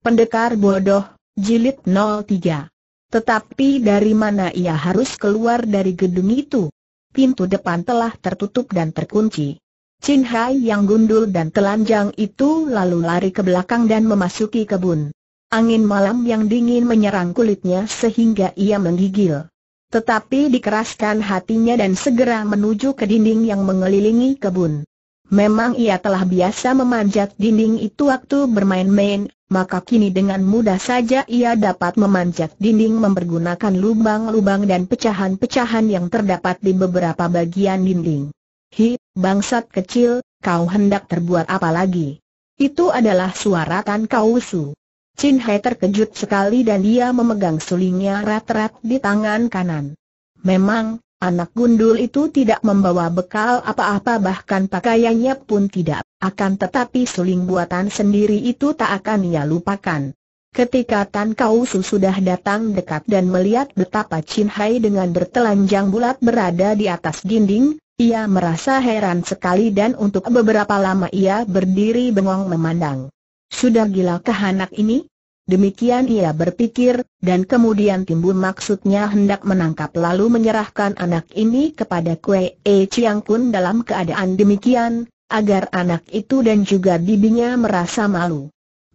Pendekar bodoh, jilid 03. Tetapi dari mana ia harus keluar dari gedung itu? Pintu depan telah tertutup dan terkunci. Chin Hai yang gundul dan telanjang itu lalu lari ke belakang dan memasuki kebun. Angin malam yang dingin menyerang kulitnya sehingga ia menggigil. Tetapi dikeraskan hatinya dan segera menuju ke dinding yang mengelilingi kebun. Memang ia telah biasa memanjat dinding itu waktu bermain-main, maka kini dengan mudah saja ia dapat memanjat dinding mempergunakan lubang-lubang dan pecahan-pecahan yang terdapat di beberapa bagian dinding. Hi, bangsat kecil, kau hendak terbuat apa lagi? Itu adalah suara Tan Su. Chin Hai terkejut sekali dan dia memegang sulingnya rat-rat di tangan kanan. Memang, Anak gundul itu tidak membawa bekal apa-apa bahkan pakaiannya pun tidak, akan tetapi suling buatan sendiri itu tak akan ia lupakan. Ketika Tan Kau sudah datang dekat dan melihat betapa Chin Hai dengan bertelanjang bulat berada di atas dinding, ia merasa heran sekali dan untuk beberapa lama ia berdiri bengong memandang. Sudah gilakah anak ini? Demikian ia berpikir, dan kemudian timbul maksudnya hendak menangkap lalu menyerahkan anak ini kepada Kue E Chiang Kun dalam keadaan demikian, agar anak itu dan juga bibinya merasa malu.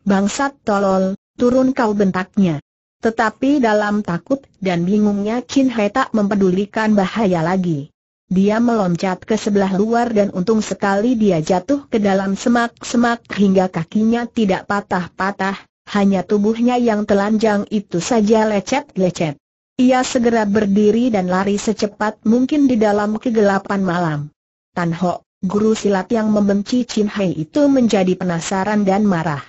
Bangsat tolol, turun kau bentaknya. Tetapi dalam takut dan bingungnya Chin He tak mempedulikan bahaya lagi. Dia meloncat ke sebelah luar dan untung sekali dia jatuh ke dalam semak-semak hingga kakinya tidak patah-patah, hanya tubuhnya yang telanjang itu saja lecet-lecet. Ia segera berdiri dan lari secepat mungkin di dalam kegelapan malam. Tan Ho, guru silat yang membenci Chin Hai itu menjadi penasaran dan marah.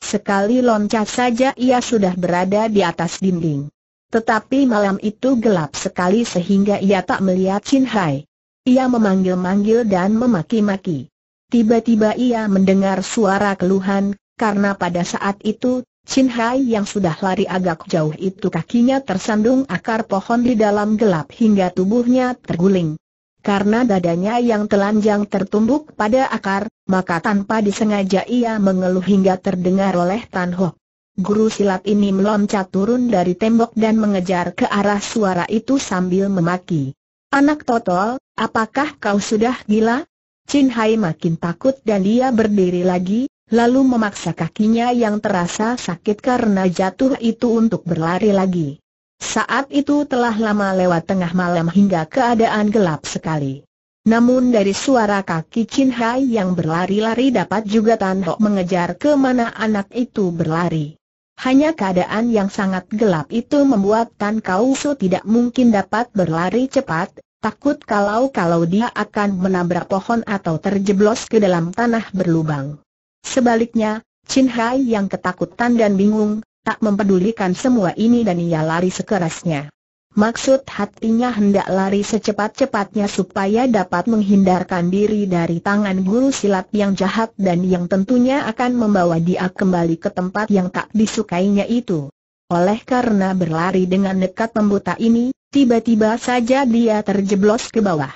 Sekali loncat saja ia sudah berada di atas dinding. Tetapi malam itu gelap sekali sehingga ia tak melihat Chin Hai. Ia memanggil-manggil dan memaki-maki. Tiba-tiba ia mendengar suara keluhan, karena pada saat itu, Chin Hai yang sudah lari agak jauh itu kakinya tersandung akar pohon di dalam gelap hingga tubuhnya terguling. Karena dadanya yang telanjang tertumbuk pada akar, maka tanpa disengaja ia mengeluh hingga terdengar oleh Tan Ho. Guru silat ini meloncat turun dari tembok dan mengejar ke arah suara itu sambil memaki. Anak totol, apakah kau sudah gila? Chin Hai makin takut dan dia berdiri lagi, lalu memaksa kakinya yang terasa sakit karena jatuh itu untuk berlari lagi. Saat itu telah lama lewat tengah malam hingga keadaan gelap sekali. Namun dari suara kaki Chin Hai yang berlari-lari dapat juga Tan Ho mengejar ke mana anak itu berlari. Hanya keadaan yang sangat gelap itu membuat Tan Kau Su tidak mungkin dapat berlari cepat, takut kalau-kalau dia akan menabrak pohon atau terjeblos ke dalam tanah berlubang. Sebaliknya, Chin Hai yang ketakutan dan bingung, tak mempedulikan semua ini dan ia lari sekerasnya. Maksud hatinya hendak lari secepat-cepatnya supaya dapat menghindarkan diri dari tangan guru silat yang jahat dan yang tentunya akan membawa dia kembali ke tempat yang tak disukainya itu. Oleh karena berlari dengan dekat pembuta ini, tiba-tiba saja dia terjeblos ke bawah.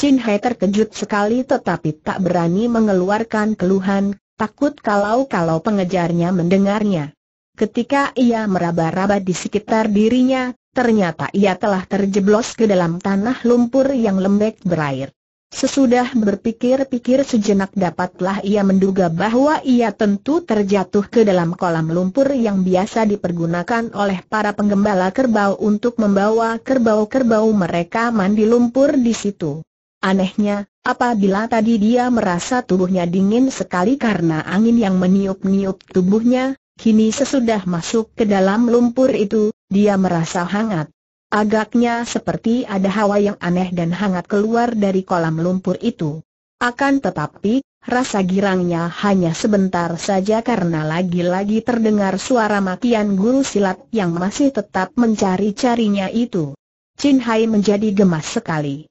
Chin Hai terkejut sekali tetapi tak berani mengeluarkan keluhan, Takut kalau-kalau pengejarnya mendengarnya. Ketika ia meraba-raba di sekitar dirinya, ternyata ia telah terjeblos ke dalam tanah lumpur yang lembek berair. Sesudah berpikir-pikir sejenak dapatlah ia menduga bahwa ia tentu terjatuh ke dalam kolam lumpur yang biasa dipergunakan oleh para penggembala kerbau untuk membawa kerbau-kerbau mereka mandi lumpur di situ. Anehnya, Apabila tadi dia merasa tubuhnya dingin sekali karena angin yang meniup-niup tubuhnya, kini sesudah masuk ke dalam lumpur itu, dia merasa hangat. Agaknya seperti ada hawa yang aneh dan hangat keluar dari kolam lumpur itu. Akan tetapi, rasa girangnya hanya sebentar saja karena lagi-lagi terdengar suara makian guru silat yang masih tetap mencari-carinya itu. Chin Hai menjadi gemas sekali.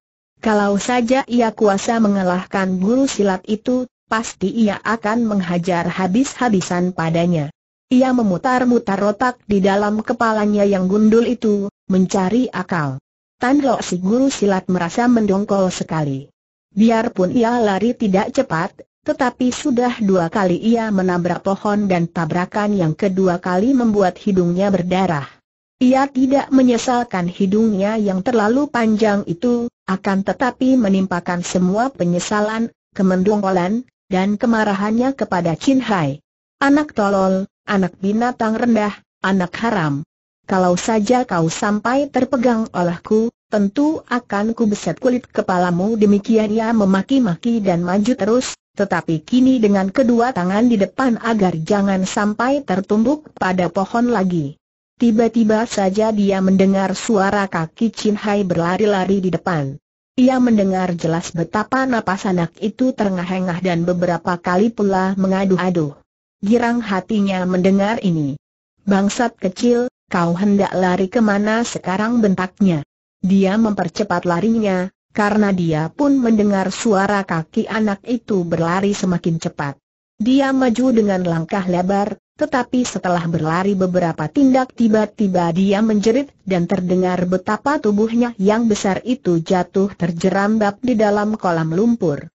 Kalau saja ia kuasa mengalahkan guru silat itu, pasti ia akan menghajar habis-habisan padanya. Ia memutar-mutar otak di dalam kepalanya yang gundul itu, mencari akal. Tan si guru silat merasa mendongkol sekali. Biarpun ia lari tidak cepat, tetapi sudah dua kali ia menabrak pohon dan tabrakan yang kedua kali membuat hidungnya berdarah. Ia tidak menyesalkan hidungnya yang terlalu panjang itu, akan tetapi menimpakan semua penyesalan, kemendongolan, dan kemarahannya kepada Chin Hai. Anak tolol, anak binatang rendah, anak haram. Kalau saja kau sampai terpegang olehku, tentu akan ku beset kulit kepalamu demikian ia memaki-maki dan maju terus, tetapi kini dengan kedua tangan di depan agar jangan sampai tertumbuk pada pohon lagi. Tiba-tiba saja dia mendengar suara kaki Chin Hai berlari-lari di depan. Ia mendengar jelas betapa napas anak itu terengah-engah dan beberapa kali pula mengadu-adu. Girang hatinya mendengar ini. Bangsat kecil, kau hendak lari kemana sekarang bentaknya. Dia mempercepat larinya, karena dia pun mendengar suara kaki anak itu berlari semakin cepat. Dia maju dengan langkah lebar, tetapi setelah berlari beberapa tindak tiba-tiba dia menjerit dan terdengar betapa tubuhnya yang besar itu jatuh terjerambab di dalam kolam lumpur.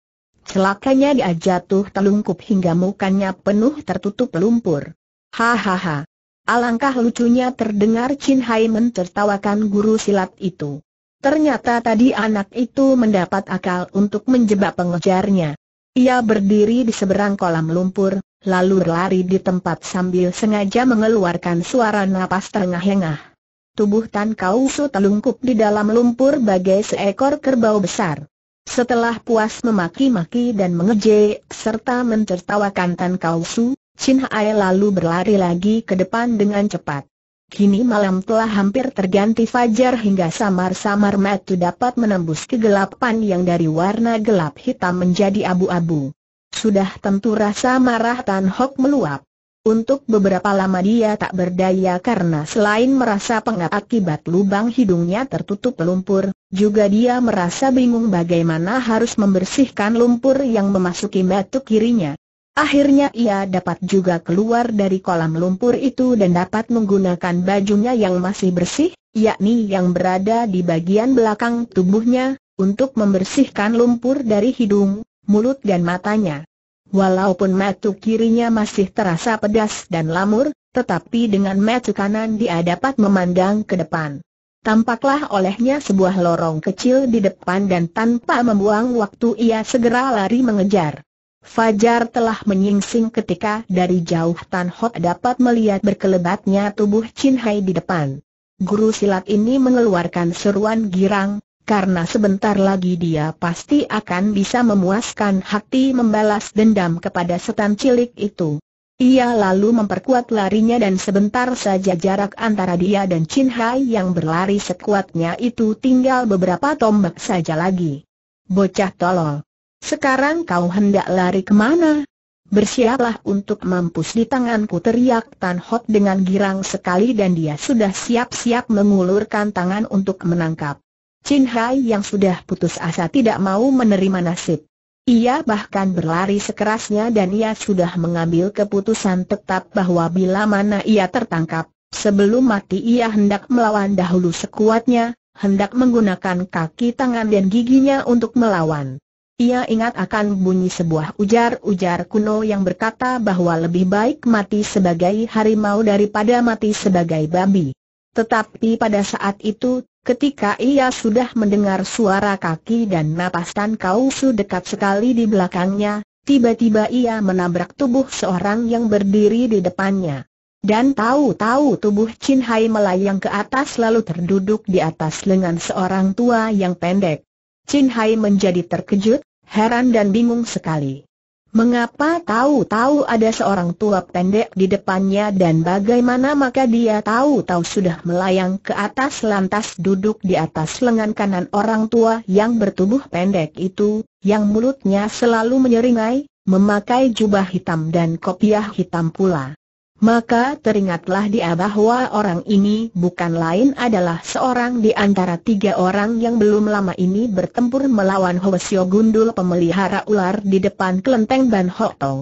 Celakanya dia jatuh telungkup hingga mukanya penuh tertutup lumpur. Hahaha. Alangkah lucunya terdengar Chin Hai mentertawakan guru silat itu. Ternyata tadi anak itu mendapat akal untuk menjebak pengejarnya. Ia berdiri di seberang kolam lumpur, lalu berlari di tempat sambil sengaja mengeluarkan suara napas terengah-engah. Tubuh Tan Kau Su telungkup di dalam lumpur bagai seekor kerbau besar. Setelah puas memaki-maki dan mengejek serta mencertawakan Tan Kau Su, Chin Hai lalu berlari lagi ke depan dengan cepat. Kini malam telah hampir terganti fajar hingga samar-samar mata dapat menembus kegelapan yang dari warna gelap hitam menjadi abu-abu. Sudah tentu rasa marah Tan Hock meluap. Untuk beberapa lama dia tak berdaya karena selain merasa pengap akibat lubang hidungnya tertutup lumpur, juga dia merasa bingung bagaimana harus membersihkan lumpur yang memasuki batu kirinya. Akhirnya ia dapat juga keluar dari kolam lumpur itu dan dapat menggunakan bajunya yang masih bersih, yakni yang berada di bagian belakang tubuhnya, untuk membersihkan lumpur dari hidung, mulut dan matanya. Walaupun metu kirinya masih terasa pedas dan lamur, tetapi dengan metu kanan dia dapat memandang ke depan. Tampaklah olehnya sebuah lorong kecil di depan dan tanpa membuang waktu ia segera lari mengejar. Fajar telah menyingsing ketika dari jauh Tan Hot dapat melihat berkelebatnya tubuh Chin Hai di depan. Guru silat ini mengeluarkan seruan girang, karena sebentar lagi dia pasti akan bisa memuaskan hati membalas dendam kepada setan cilik itu. Ia lalu memperkuat larinya dan sebentar saja jarak antara dia dan Chin Hai yang berlari sekuatnya itu tinggal beberapa tombak saja lagi. Bocah tolol. Sekarang kau hendak lari kemana? Bersiaplah untuk mampus di tanganku teriak Tan Hot dengan girang sekali dan dia sudah siap-siap mengulurkan tangan untuk menangkap. Chin Hai yang sudah putus asa tidak mau menerima nasib. Ia bahkan berlari sekerasnya dan ia sudah mengambil keputusan tetap bahwa bila mana ia tertangkap, sebelum mati ia hendak melawan dahulu sekuatnya, hendak menggunakan kaki tangan dan giginya untuk melawan. Ia ingat akan bunyi sebuah ujar-ujar kuno yang berkata bahwa lebih baik mati sebagai harimau daripada mati sebagai babi. Tetapi pada saat itu Ketika ia sudah mendengar suara kaki dan napas Tan Kau Su dekat sekali di belakangnya, tiba-tiba ia menabrak tubuh seorang yang berdiri di depannya. Dan tahu-tahu tubuh Chin Hai melayang ke atas lalu terduduk di atas lengan seorang tua yang pendek. Chin Hai menjadi terkejut, heran dan bingung sekali. Mengapa tahu-tahu ada seorang tua pendek di depannya dan bagaimana maka dia tahu-tahu sudah melayang ke atas lantas duduk di atas lengan kanan orang tua yang bertubuh pendek itu, yang mulutnya selalu menyeringai, memakai jubah hitam dan kopiah hitam pula. Maka teringatlah dia bahwa orang ini bukan lain adalah seorang di antara tiga orang yang belum lama ini bertempur melawan Hoesio Gundul pemelihara ular di depan kelenteng Ban Hok Tong.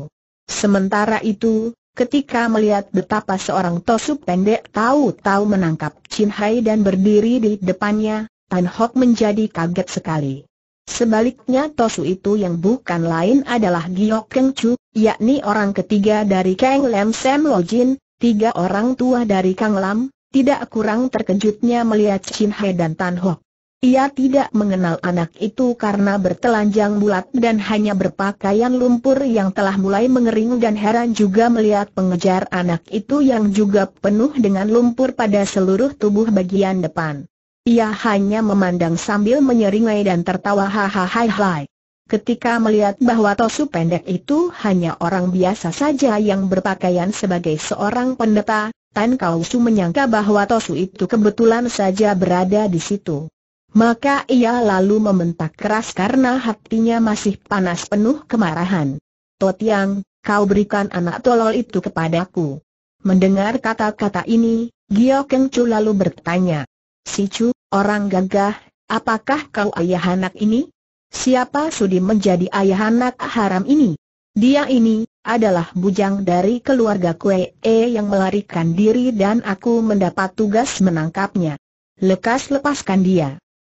Sementara itu, ketika melihat betapa seorang tosu pendek tahu-tahu menangkap Chin Hai dan berdiri di depannya, Tan Hok menjadi kaget sekali. Sebaliknya Tosu itu yang bukan lain adalah Giok Keng Chu, yakni orang ketiga dari Kang Lam Sam Lo Jin, tiga orang tua dari Kang Lam, tidak kurang terkejutnya melihat Chin He dan Tan Ho. Ia tidak mengenal anak itu karena bertelanjang bulat dan hanya berpakaian lumpur yang telah mulai mengering dan heran juga melihat pengejar anak itu yang juga penuh dengan lumpur pada seluruh tubuh bagian depan. Ia hanya memandang sambil menyeringai dan tertawa hahaha. Ketika melihat bahwa Tosu pendek itu hanya orang biasa saja yang berpakaian sebagai seorang pendeta, Tan Kau menyangka bahwa Tosu itu kebetulan saja berada di situ. Maka ia lalu membentak keras karena hatinya masih panas penuh kemarahan. Totiang, kau berikan anak tolol itu kepadaku. Mendengar kata-kata ini, Gio Keng Chu lalu bertanya. Si Chu, orang gagah, apakah kau ayah anak ini? Siapa sudi menjadi ayah anak haram ini? Dia ini, adalah bujang dari keluarga Kue E yang melarikan diri dan aku mendapat tugas menangkapnya. Lekas lepaskan dia.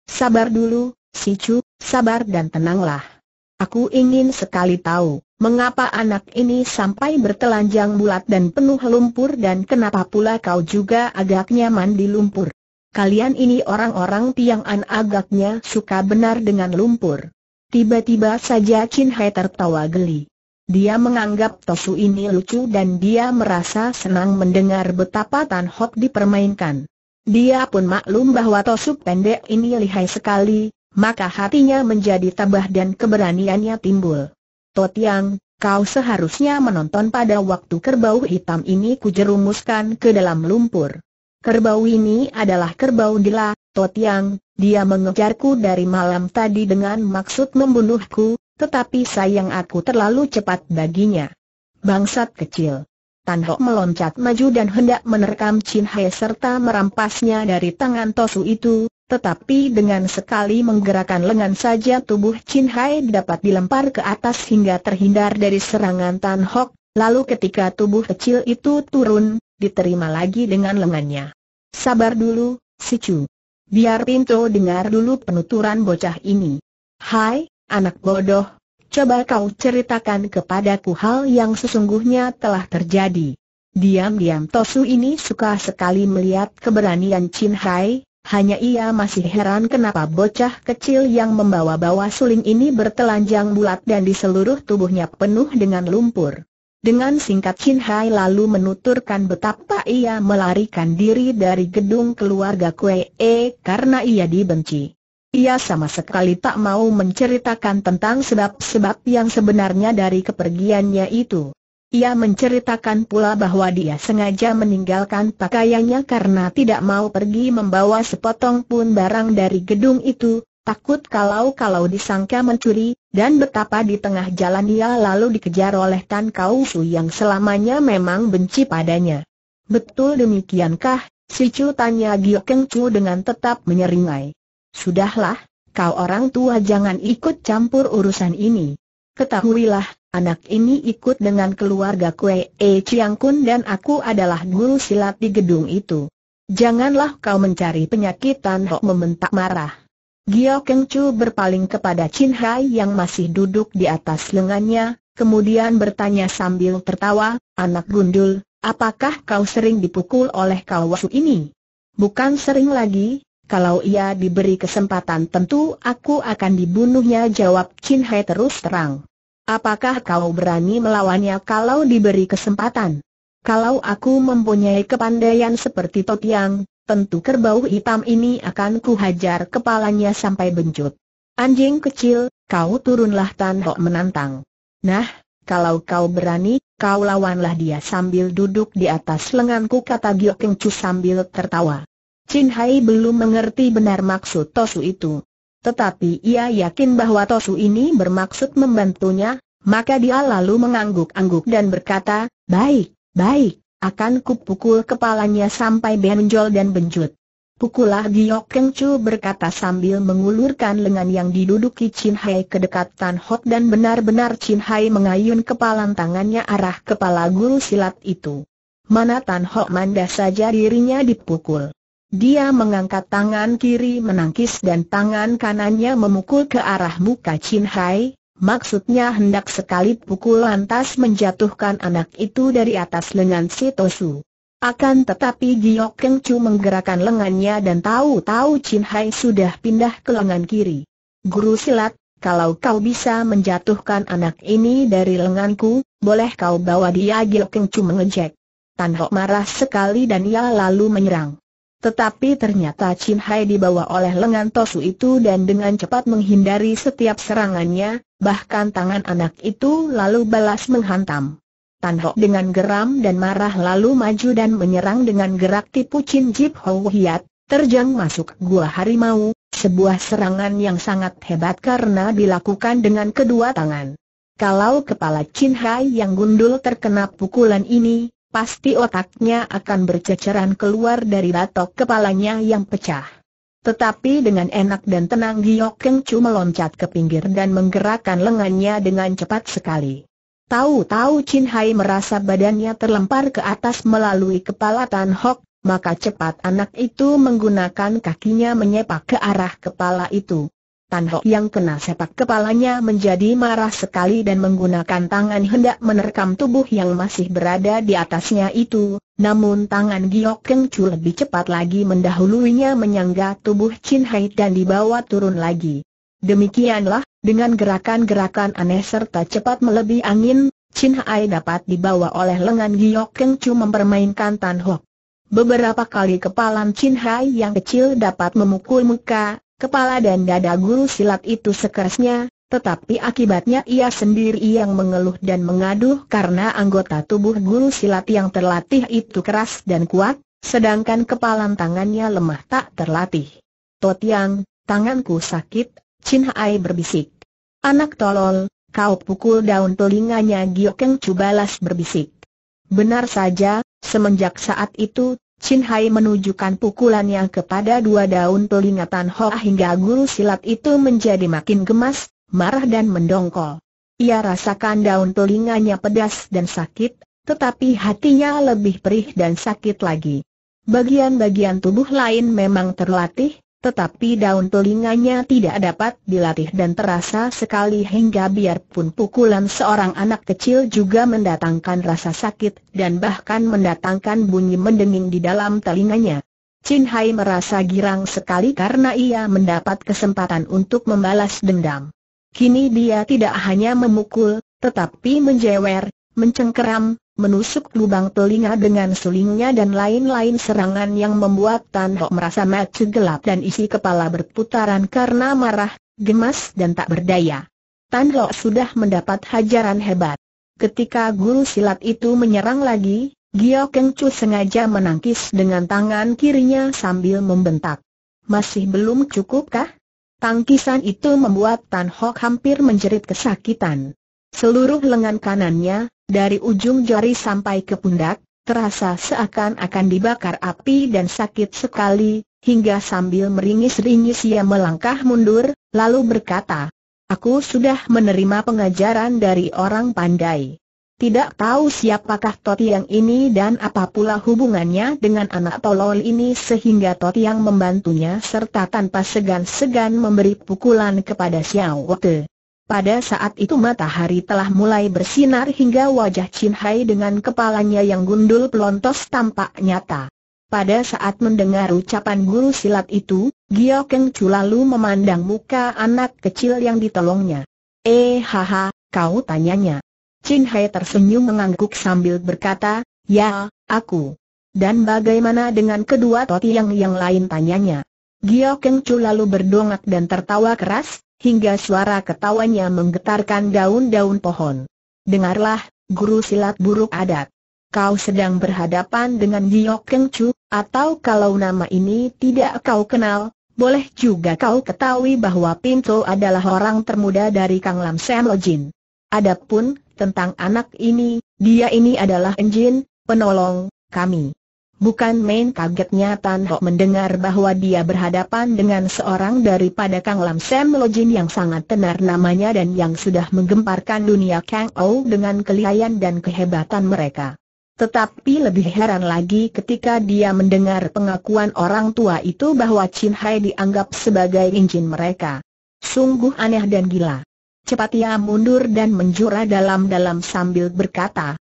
Sabar dulu, si Chu, sabar dan tenanglah. Aku ingin sekali tahu, mengapa anak ini sampai bertelanjang bulat dan penuh lumpur dan kenapa pula kau juga agak nyaman di lumpur kalian ini orang-orang Tiang'an agaknya suka benar dengan lumpur. Tiba-tiba saja Chin Hai tertawa geli. Dia menganggap Tosu ini lucu dan dia merasa senang mendengar betapa Tan Hok dipermainkan. Dia pun maklum bahwa Tosu pendek ini lihai sekali, maka hatinya menjadi tabah dan keberaniannya timbul. Totiang, kau seharusnya menonton pada waktu kerbau hitam ini kujerumuskan ke dalam lumpur. Kerbau ini adalah kerbau gila, Totiang, dia mengejarku dari malam tadi dengan maksud membunuhku, tetapi sayang aku terlalu cepat baginya. Bangsat kecil. Tan Ho meloncat maju dan hendak menerkam Chin Hai serta merampasnya dari tangan Tosu itu, tetapi dengan sekali menggerakkan lengan saja tubuh Chin Hai dapat dilempar ke atas hingga terhindar dari serangan Tan Hok, Lalu ketika tubuh kecil itu turun, diterima lagi dengan lengannya. Sabar dulu, si Chu. Biar Pinto dengar dulu penuturan bocah ini. Hai, anak bodoh, coba kau ceritakan kepadaku hal yang sesungguhnya telah terjadi. Diam-diam Tosu ini suka sekali melihat keberanian Chin Hai, hanya ia masih heran kenapa bocah kecil yang membawa-bawa suling ini bertelanjang bulat dan di seluruh tubuhnya penuh dengan lumpur. Dengan singkat Chin Hai lalu menuturkan betapa ia melarikan diri dari gedung keluarga Kue E karena ia dibenci. Ia sama sekali tak mau menceritakan tentang sebab-sebab yang sebenarnya dari kepergiannya itu. Ia menceritakan pula bahwa dia sengaja meninggalkan pakaiannya karena tidak mau pergi membawa sepotong pun barang dari gedung itu, takut kalau-kalau disangka mencuri, dan betapa di tengah jalan ia lalu dikejar oleh Tan Kau Su yang selamanya memang benci padanya. Betul demikiankah? Si Chu tanya Gio Keng Chu dengan tetap menyeringai. Sudahlah, kau orang tua jangan ikut campur urusan ini. Ketahuilah, anak ini ikut dengan keluarga Kue E Chiang Kun dan aku adalah guru silat di gedung itu. Janganlah kau mencari penyakitan Hok membentak marah. Gio Keng Chu berpaling kepada Chin Hai yang masih duduk di atas lengannya, kemudian bertanya sambil tertawa, anak gundul, apakah kau sering dipukul oleh kawasu ini? Bukan sering lagi, kalau ia diberi kesempatan tentu aku akan dibunuhnya jawab Chin Hai terus terang. Apakah kau berani melawannya kalau diberi kesempatan? Kalau aku mempunyai kepandaian seperti Totiang, tentu kerbau hitam ini akan kuhajar kepalanya sampai bencut. Anjing kecil, kau turunlah Tan Ho menantang. Nah, kalau kau berani, kau lawanlah dia sambil duduk di atas lenganku kata Gio Keng Chu sambil tertawa. Chin Hai belum mengerti benar maksud Tosu itu. Tetapi ia yakin bahwa Tosu ini bermaksud membantunya, maka dia lalu mengangguk-angguk dan berkata, baik, baik, akan kupukul kepalanya sampai benjol dan bencut. Pukullah, Giok Keng Chu berkata sambil mengulurkan lengan yang diduduki Chin Hai ke dekat Tan Hok dan benar-benar Chin Hai mengayun kepalan tangannya arah kepala guru silat itu. Mana Tan Hok manda saja dirinya dipukul. Dia mengangkat tangan kiri menangkis dan tangan kanannya memukul ke arah muka Chin Hai, Maksudnya hendak sekali pukul lantas menjatuhkan anak itu dari atas lengan si Tosu. Akan tetapi Giok Keng Chu menggerakkan lengannya dan tahu-tahu Chin Hai sudah pindah ke lengan kiri. Guru silat, kalau kau bisa menjatuhkan anak ini dari lenganku, boleh kau bawa dia Giok Keng Chu mengejek. Tan Hok marah sekali dan ia lalu menyerang. Tetapi ternyata Chin Hai dibawa oleh lengan Tosu itu dan dengan cepat menghindari setiap serangannya, bahkan tangan anak itu lalu balas menghantam. Tan Ho dengan geram dan marah lalu maju dan menyerang dengan gerak tipu Chin Jip Ho Hiat, terjang masuk gua harimau, sebuah serangan yang sangat hebat karena dilakukan dengan kedua tangan. Kalau kepala Chin Hai yang gundul terkena pukulan ini, pasti otaknya akan berceceran keluar dari batok kepalanya yang pecah. Tetapi dengan enak dan tenang Giok Keng Chu meloncat ke pinggir dan menggerakkan lengannya dengan cepat sekali. Tahu-tahu Chin Hai merasa badannya terlempar ke atas melalui kepala Tan Hok, maka cepat anak itu menggunakan kakinya menyepak ke arah kepala itu. Tan Hok yang kena sepak kepalanya menjadi marah sekali dan menggunakan tangan hendak menerkam tubuh yang masih berada di atasnya itu, namun tangan Giok Keng Chu lebih cepat lagi mendahuluinya menyangga tubuh Chin Hai dan dibawa turun lagi. Demikianlah, dengan gerakan-gerakan aneh serta cepat melebihi angin, Chin Hai dapat dibawa oleh lengan Giok Keng Chu mempermainkan Tan Hok. Beberapa kali kepalan Chin Hai yang kecil dapat memukul muka, kepala dan dada guru silat itu sekerasnya, tetapi akibatnya ia sendiri yang mengeluh dan mengaduh karena anggota tubuh guru silat yang terlatih itu keras dan kuat, sedangkan kepalan tangannya lemah tak terlatih. Totiang, tanganku sakit, Chin Hai berbisik. Anak tolol, kau pukul daun telinganya Giokeng Cubalas berbisik. Benar saja, semenjak saat itu, Chin Hai menunjukkan pukulannya kepada dua daun pelingatan Ho hingga guru silat itu menjadi makin gemas, marah dan mendongkol. Ia rasakan daun telinganya pedas dan sakit, tetapi hatinya lebih perih dan sakit lagi. Bagian-bagian tubuh lain memang terlatih, tetapi daun telinganya tidak dapat dilatih dan terasa sekali hingga biarpun pukulan seorang anak kecil juga mendatangkan rasa sakit dan bahkan mendatangkan bunyi mendenging di dalam telinganya. Chin Hai merasa girang sekali karena ia mendapat kesempatan untuk membalas dendam. Kini dia tidak hanya memukul, tetapi menjewer, mencengkeram, menusuk lubang telinga dengan sulingnya dan lain-lain serangan yang membuat Tan Ho merasa mati gelap dan isi kepala berputaran karena marah, gemas dan tak berdaya. Tan Ho sudah mendapat hajaran hebat. Ketika guru silat itu menyerang lagi, Gio Keng Chu sengaja menangkis dengan tangan kirinya sambil membentak. Masih belum cukupkah? Tangkisan itu membuat Tan Ho hampir menjerit kesakitan. Seluruh lengan kanannya, dari ujung jari sampai ke pundak, terasa seakan-akan dibakar api dan sakit sekali, hingga sambil meringis-ringis ia melangkah mundur, lalu berkata, Aku sudah menerima pengajaran dari orang pandai. Tidak tahu siapakah Totiang ini dan apa pula hubungannya dengan anak tolol ini sehingga Totiang membantunya serta tanpa segan-segan memberi pukulan kepada Xiao Wote. Pada saat itu matahari telah mulai bersinar hingga wajah Chin Hai dengan kepalanya yang gundul pelontos tampak nyata. Pada saat mendengar ucapan guru silat itu, Gio Keng Chu lalu memandang muka anak kecil yang ditolongnya. Eh haha, kau tanyanya. Chin Hai tersenyum mengangguk sambil berkata, ya, aku. Dan bagaimana dengan kedua toti yang yang lain tanyanya. Gio Keng Chu lalu berdongak dan tertawa keras, hingga suara ketawanya menggetarkan daun-daun pohon. Dengarlah, guru silat buruk adat. Kau sedang berhadapan dengan Giok Keng Chu, atau kalau nama ini tidak kau kenal, boleh juga kau ketahui bahwa Pinto adalah orang termuda dari Kang Lam Sam Lo Jin. Adapun, tentang anak ini, dia ini adalah Enjin, penolong, kami. Bukan main kagetnya Tan Ho mendengar bahwa dia berhadapan dengan seorang daripada Kang Lam Sam Lo Jin yang sangat tenar namanya dan yang sudah menggemparkan dunia Kang Ou dengan kelihayan dan kehebatan mereka. Tetapi lebih heran lagi ketika dia mendengar pengakuan orang tua itu bahwa Chin Hai dianggap sebagai injin mereka. Sungguh aneh dan gila. Cepat ia mundur dan menjura dalam-dalam sambil berkata,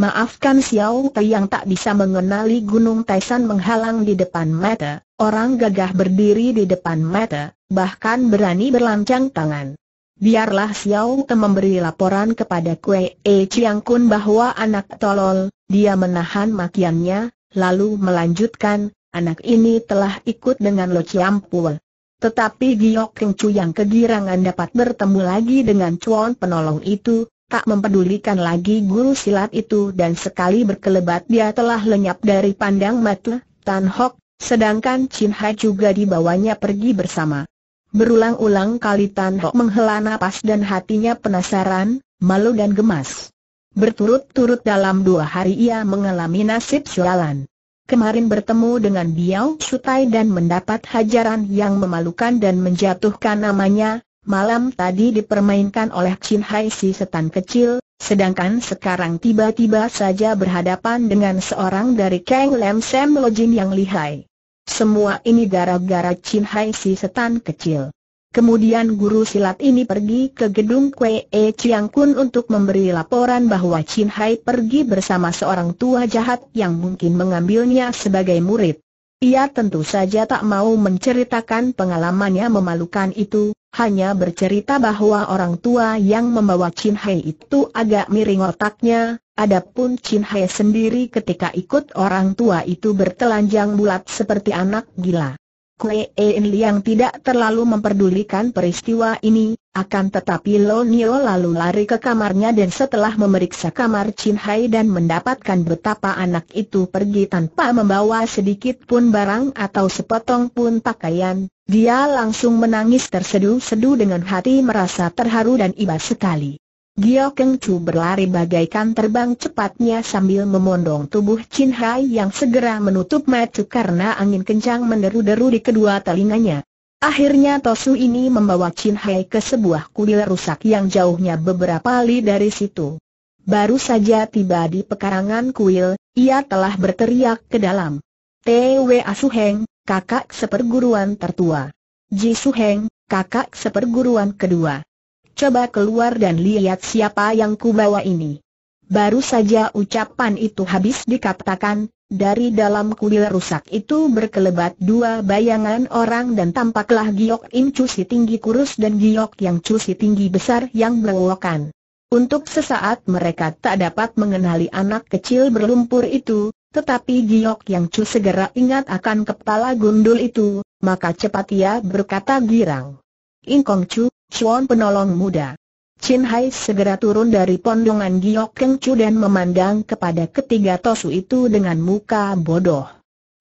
Maafkan Xiao Te yang tak bisa mengenali Gunung Taisan menghalang di depan mata, orang gagah berdiri di depan mata, bahkan berani berlancang tangan. Biarlah Xiao Te memberi laporan kepada Kue E Chiang Kun bahwa anak tolol, dia menahan makiannya, lalu melanjutkan, anak ini telah ikut dengan Lo Chiang Pul. Tetapi Giok Keng Chu yang kegirangan dapat bertemu lagi dengan cuan penolong itu, tak mempedulikan lagi guru silat itu dan sekali berkelebat dia telah lenyap dari pandang mata Tan Hok, sedangkan Chin Hai juga dibawanya pergi bersama. Berulang-ulang kali Tan Hok menghela napas dan hatinya penasaran, malu dan gemas. Berturut-turut dalam dua hari ia mengalami nasib sialan. Kemarin bertemu dengan Biao Sutai dan mendapat hajaran yang memalukan dan menjatuhkan namanya, Malam tadi dipermainkan oleh Chin Hai si setan kecil, sedangkan sekarang tiba-tiba saja berhadapan dengan seorang dari Kang Lam Sam Jin yang lihai. Semua ini gara-gara Chin Hai si setan kecil. Kemudian guru silat ini pergi ke gedung Kwee Chiang Kun untuk memberi laporan bahwa Chin Hai pergi bersama seorang tua jahat yang mungkin mengambilnya sebagai murid. Ia tentu saja tak mau menceritakan pengalamannya memalukan itu, hanya bercerita bahwa orang tua yang membawa Chin Hai itu agak miring otaknya, adapun Chin Hai sendiri ketika ikut orang tua itu bertelanjang bulat seperti anak gila. Kue En Liang tidak terlalu memperdulikan peristiwa ini, akan tetapi Lo Nio lalu lari ke kamarnya dan setelah memeriksa kamar Chin Hai dan mendapatkan betapa anak itu pergi tanpa membawa sedikit pun barang atau sepotong pun pakaian, dia langsung menangis tersedu-sedu dengan hati merasa terharu dan iba sekali. Gio Keng Chu berlari bagaikan terbang cepatnya sambil memondong tubuh Chin Hai yang segera menutup mata karena angin kencang meneru deru di kedua telinganya. Akhirnya Tosu ini membawa Chin Hai ke sebuah kuil rusak yang jauhnya beberapa li dari situ. Baru saja tiba di pekarangan kuil, ia telah berteriak ke dalam. T.W. Asuheng, kakak seperguruan tertua. Ji Su Heng, kakak seperguruan kedua. Coba keluar dan lihat siapa yang kubawa ini. Baru saja ucapan itu habis dikatakan, dari dalam kuil rusak itu berkelebat dua bayangan orang dan tampaklah Giok Im Cusi tinggi kurus dan Giok yang Cusi tinggi besar yang berewokan. Untuk sesaat mereka tak dapat mengenali anak kecil berlumpur itu, tetapi Giok Yang Chu segera ingat akan kepala gundul itu, maka cepat ia berkata girang. Ingkong Chu, Chuan penolong muda. Chin Hai segera turun dari pondongan Giok Yang Chu dan memandang kepada ketiga tosu itu dengan muka bodoh.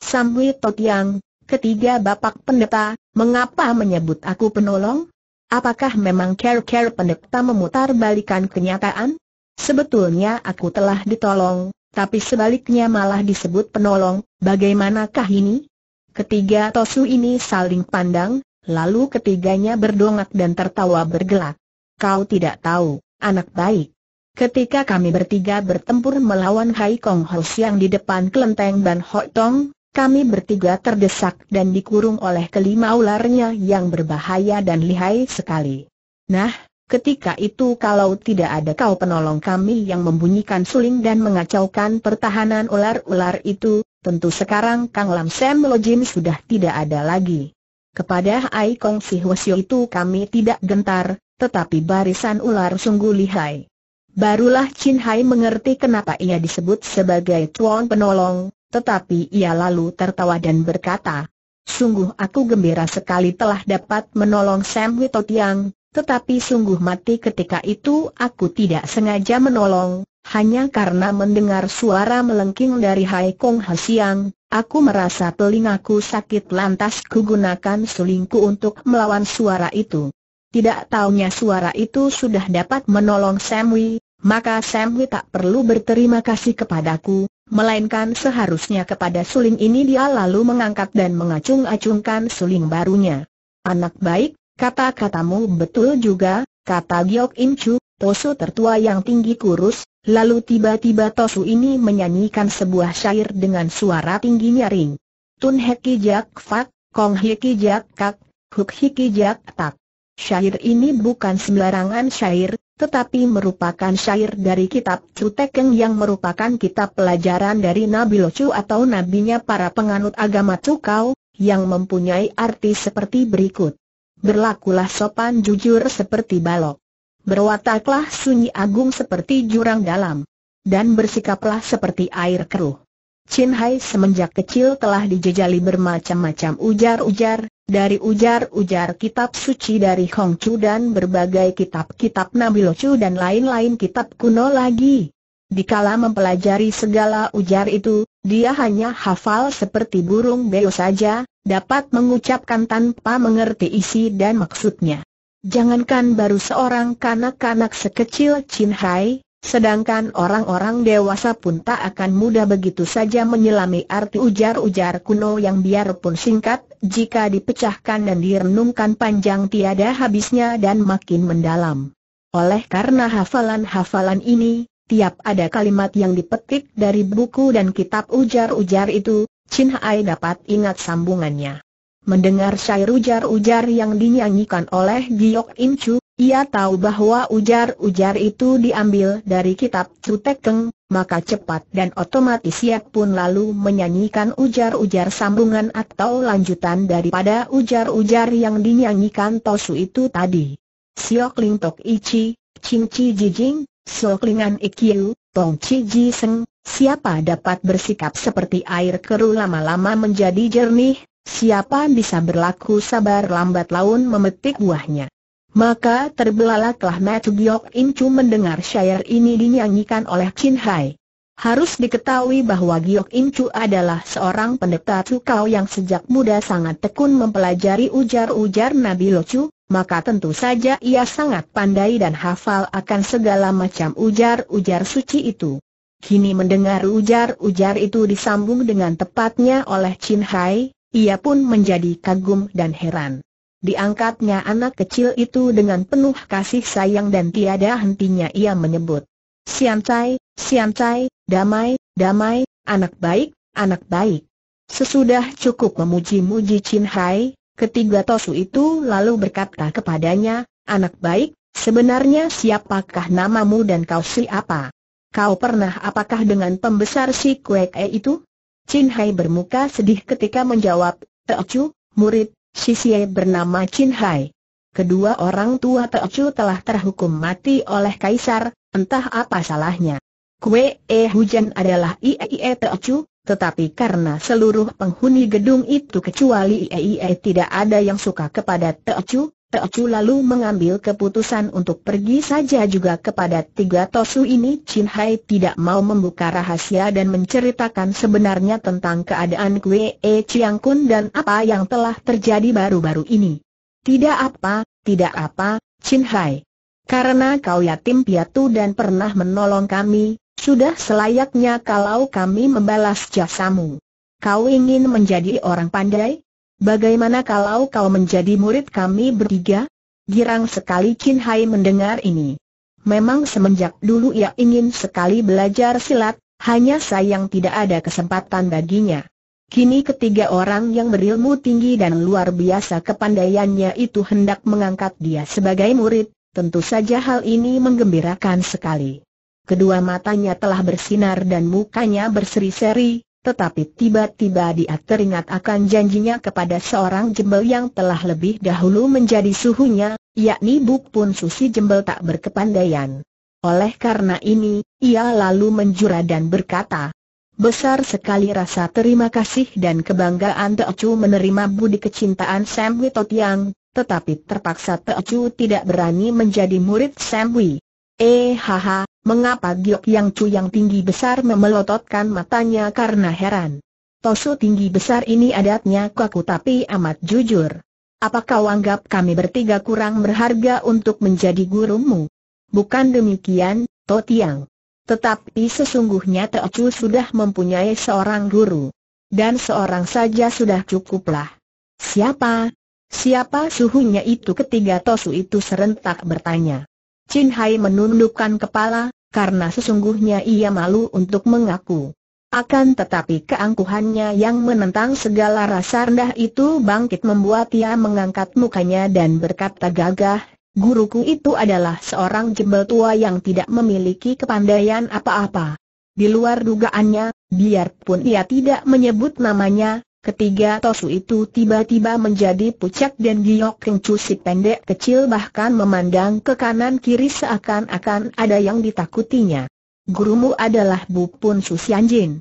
Samwi Yang, ketiga bapak pendeta, mengapa menyebut aku penolong? Apakah memang care-care pendeta memutar balikan kenyataan? Sebetulnya aku telah ditolong, tapi sebaliknya malah disebut penolong, bagaimanakah ini? Ketiga Tosu ini saling pandang, lalu ketiganya berdongak dan tertawa bergelak. Kau tidak tahu, anak baik. Ketika kami bertiga bertempur melawan Hai Kong Ho Siang di depan kelenteng Ban Ho Tong, kami bertiga terdesak dan dikurung oleh kelima ularnya yang berbahaya dan lihai sekali. Nah, Ketika itu kalau tidak ada kau penolong kami yang membunyikan suling dan mengacaukan pertahanan ular-ular itu, tentu sekarang Kang Lam Sam Lojim sudah tidak ada lagi. Kepada Ai Kong Si Hwasyo itu kami tidak gentar, tetapi barisan ular sungguh lihai. Barulah Chin Hai mengerti kenapa ia disebut sebagai tuan penolong, tetapi ia lalu tertawa dan berkata, Sungguh aku gembira sekali telah dapat menolong Sam Wito Tiang, tetapi sungguh mati ketika itu aku tidak sengaja menolong, hanya karena mendengar suara melengking dari Hai Kong Hsiang, aku merasa telingaku sakit lantas kugunakan sulingku untuk melawan suara itu. Tidak taunya suara itu sudah dapat menolong Samwi, maka Samwi tak perlu berterima kasih kepadaku, melainkan seharusnya kepada suling ini dia lalu mengangkat dan mengacung-acungkan suling barunya. Anak baik, Kata-katamu betul juga, kata Giok Im Chu, Tosu tertua yang tinggi kurus, lalu tiba-tiba Tosu ini menyanyikan sebuah syair dengan suara tinggi nyaring. Tun Heki Jak Fak, Kong Heki Jak Kak, Huk Heki Jak Tak. Syair ini bukan sembarangan syair, tetapi merupakan syair dari kitab Cutekeng yang merupakan kitab pelajaran dari Nabi Chu atau nabinya para penganut agama Cukau, yang mempunyai arti seperti berikut berlakulah sopan jujur seperti balok. Berwataklah sunyi agung seperti jurang dalam. Dan bersikaplah seperti air keruh. Chin Hai semenjak kecil telah dijejali bermacam-macam ujar-ujar, dari ujar-ujar kitab suci dari Hong Chu dan berbagai kitab-kitab Nabi Lo Chu dan lain-lain kitab kuno lagi. Dikala mempelajari segala ujar itu, dia hanya hafal seperti burung beo saja, dapat mengucapkan tanpa mengerti isi dan maksudnya. Jangankan baru seorang kanak-kanak sekecil Chin Hai, sedangkan orang-orang dewasa pun tak akan mudah begitu saja menyelami arti ujar-ujar kuno yang biarpun singkat, jika dipecahkan dan direnungkan panjang tiada habisnya dan makin mendalam. Oleh karena hafalan-hafalan ini, tiap ada kalimat yang dipetik dari buku dan kitab ujar-ujar itu, Chin Hai dapat ingat sambungannya. Mendengar syair ujar-ujar yang dinyanyikan oleh Giok Im Chu, ia tahu bahwa ujar-ujar itu diambil dari kitab Chu Tekeng, maka cepat dan otomatis ia pun lalu menyanyikan ujar-ujar sambungan atau lanjutan daripada ujar-ujar yang dinyanyikan Tosu itu tadi. Siok Ling Tok Ichi, Ching Chi Jijing, Soklingan Ikiu, Tong Chi Ji Seng, siapa dapat bersikap seperti air keruh lama-lama menjadi jernih, siapa bisa berlaku sabar lambat laun memetik buahnya. Maka terbelalaklah Matu Giok In Chu mendengar syair ini dinyanyikan oleh Chin Hai. Harus diketahui bahwa Giok In Chu adalah seorang pendeta Cukau yang sejak muda sangat tekun mempelajari ujar-ujar Nabi Lo Chu maka tentu saja ia sangat pandai dan hafal akan segala macam ujar-ujar suci itu. Kini mendengar ujar-ujar itu disambung dengan tepatnya oleh Chin Hai, ia pun menjadi kagum dan heran. Diangkatnya anak kecil itu dengan penuh kasih sayang dan tiada hentinya ia menyebut. Sian Chai, Sian Chai, damai, damai, anak baik, anak baik. Sesudah cukup memuji-muji Chin Hai, Ketiga Tosu itu lalu berkata kepadanya, anak baik, sebenarnya siapakah namamu dan kau siapa? Kau pernah apakah dengan pembesar si Kuek E itu? Chin Hai bermuka sedih ketika menjawab, Teocu, murid, si Xie bernama Chin Hai. Kedua orang tua Teocu telah terhukum mati oleh kaisar, entah apa salahnya. Kue E Hujan adalah Ie Ie Teocu, tetapi karena seluruh penghuni gedung itu kecuali IEIE tidak ada yang suka kepada Teocu, Teocu lalu mengambil keputusan untuk pergi saja juga kepada tiga Tosu ini Chin Hai tidak mau membuka rahasia dan menceritakan sebenarnya tentang keadaan Kwe E Chiang Kun dan apa yang telah terjadi baru-baru ini. Tidak apa, tidak apa, Chin Hai. Karena kau yatim piatu dan pernah menolong kami, sudah selayaknya kalau kami membalas jasamu. Kau ingin menjadi orang pandai? Bagaimana kalau kau menjadi murid kami bertiga? Girang sekali Chin Hai mendengar ini. Memang semenjak dulu ia ingin sekali belajar silat, hanya sayang tidak ada kesempatan baginya. Kini ketiga orang yang berilmu tinggi dan luar biasa kepandaiannya itu hendak mengangkat dia sebagai murid, tentu saja hal ini menggembirakan sekali. Kedua matanya telah bersinar dan mukanya berseri-seri, tetapi tiba-tiba dia teringat akan janjinya kepada seorang jembel yang telah lebih dahulu menjadi suhunya, yakni Buk Pun Susi jembel tak berkepandaian. Oleh karena ini, ia lalu menjura dan berkata, Besar sekali rasa terima kasih dan kebanggaan Chu menerima budi kecintaan Sam totiang, tetapi terpaksa Chu tidak berani menjadi murid Sam Wee. Eh haha, Mengapa Giok Yang Chu yang tinggi besar memelototkan matanya karena heran? Tosu tinggi besar ini adatnya kaku tapi amat jujur. Apakah kau anggap kami bertiga kurang berharga untuk menjadi gurumu? Bukan demikian, To Tiang. Tetapi sesungguhnya Teo Chu sudah mempunyai seorang guru. Dan seorang saja sudah cukuplah. Siapa? Siapa suhunya itu ketiga Tosu itu serentak bertanya. Chin Hai menundukkan kepala, karena sesungguhnya ia malu untuk mengaku. Akan tetapi keangkuhannya yang menentang segala rasa rendah itu bangkit membuat ia mengangkat mukanya dan berkata gagah, guruku itu adalah seorang jembel tua yang tidak memiliki kepandaian apa-apa. Di luar dugaannya, biarpun ia tidak menyebut namanya, Ketiga Tosu itu tiba-tiba menjadi pucat dan giok yang si pendek kecil bahkan memandang ke kanan kiri seakan-akan ada yang ditakutinya. Gurumu adalah Bupun Susianjin.